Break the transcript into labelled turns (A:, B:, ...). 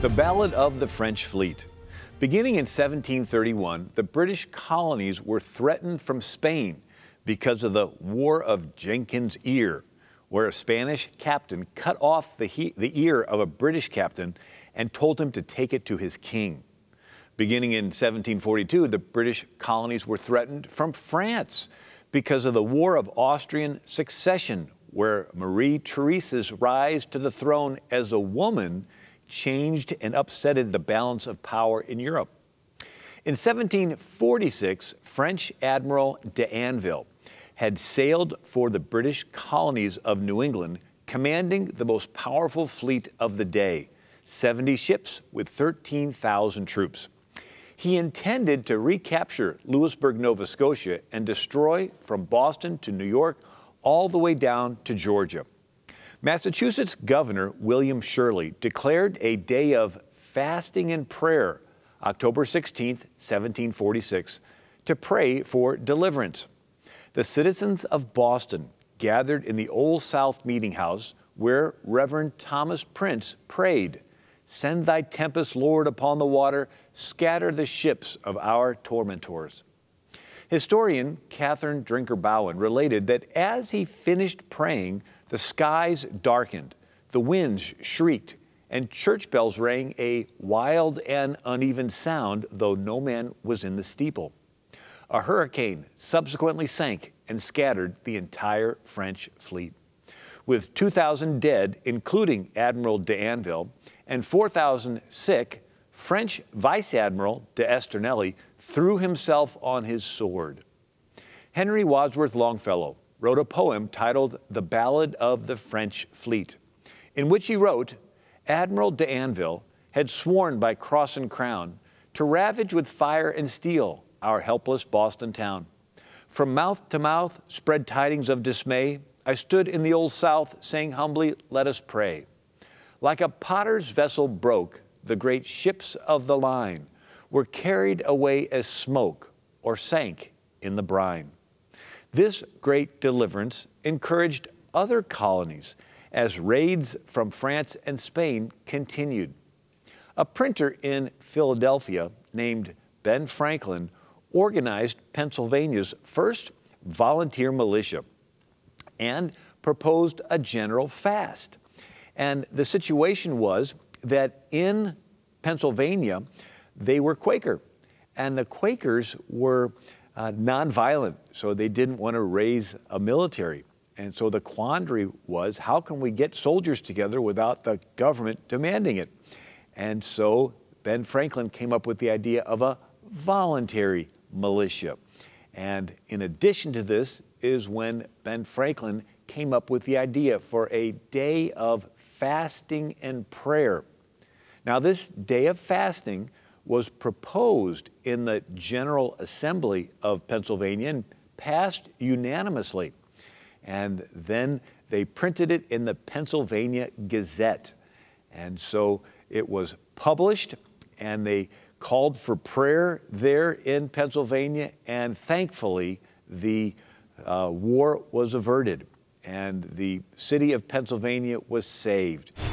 A: The Ballad of the French Fleet. Beginning in 1731, the British colonies were threatened from Spain because of the War of Jenkins' Ear, where a Spanish captain cut off the, he- the ear of a British captain and told him to take it to his king. Beginning in 1742, the British colonies were threatened from France because of the War of Austrian Succession, where Marie Theresa's rise to the throne as a woman changed and upsetted the balance of power in Europe. In 1746, French Admiral d'Anville had sailed for the British colonies of New England, commanding the most powerful fleet of the day 70 ships with 13,000 troops. He intended to recapture Louisburg, Nova Scotia, and destroy from Boston to New York all the way down to Georgia. Massachusetts Governor William Shirley declared a day of fasting and prayer, October 16, 1746, to pray for deliverance. The citizens of Boston gathered in the Old South Meeting House where Reverend Thomas Prince prayed, Send thy tempest, Lord, upon the water, scatter the ships of our tormentors. Historian Catherine Drinker Bowen related that as he finished praying, the skies darkened, the winds shrieked, and church bells rang a wild and uneven sound, though no man was in the steeple. A hurricane subsequently sank and scattered the entire French fleet. With 2,000 dead, including Admiral d'Anville, and 4,000 sick, French Vice Admiral d'Esternelli threw himself on his sword. Henry Wadsworth Longfellow wrote a poem titled The Ballad of the French Fleet, in which he wrote Admiral D'Anville had sworn by cross and crown to ravage with fire and steel our helpless Boston town. From mouth to mouth spread tidings of dismay. I stood in the old South saying humbly, Let us pray. Like a potter's vessel broke, the great ships of the line were carried away as smoke or sank in the brine. This great deliverance encouraged other colonies as raids from France and Spain continued. A printer in Philadelphia named Ben Franklin organized Pennsylvania's first volunteer militia and proposed a general fast. And the situation was that in Pennsylvania, they were Quaker, and the Quakers were uh, nonviolent, so they didn't want to raise a military. And so the quandary was how can we get soldiers together without the government demanding it? And so Ben Franklin came up with the idea of a voluntary militia. And in addition to this is when Ben Franklin came up with the idea for a day of fasting and prayer. Now, this day of fasting was proposed in the General Assembly of Pennsylvania and passed unanimously. And then they printed it in the Pennsylvania Gazette. And so it was published, and they called for prayer there in Pennsylvania, and thankfully, the uh, war was averted, and the city of Pennsylvania was saved.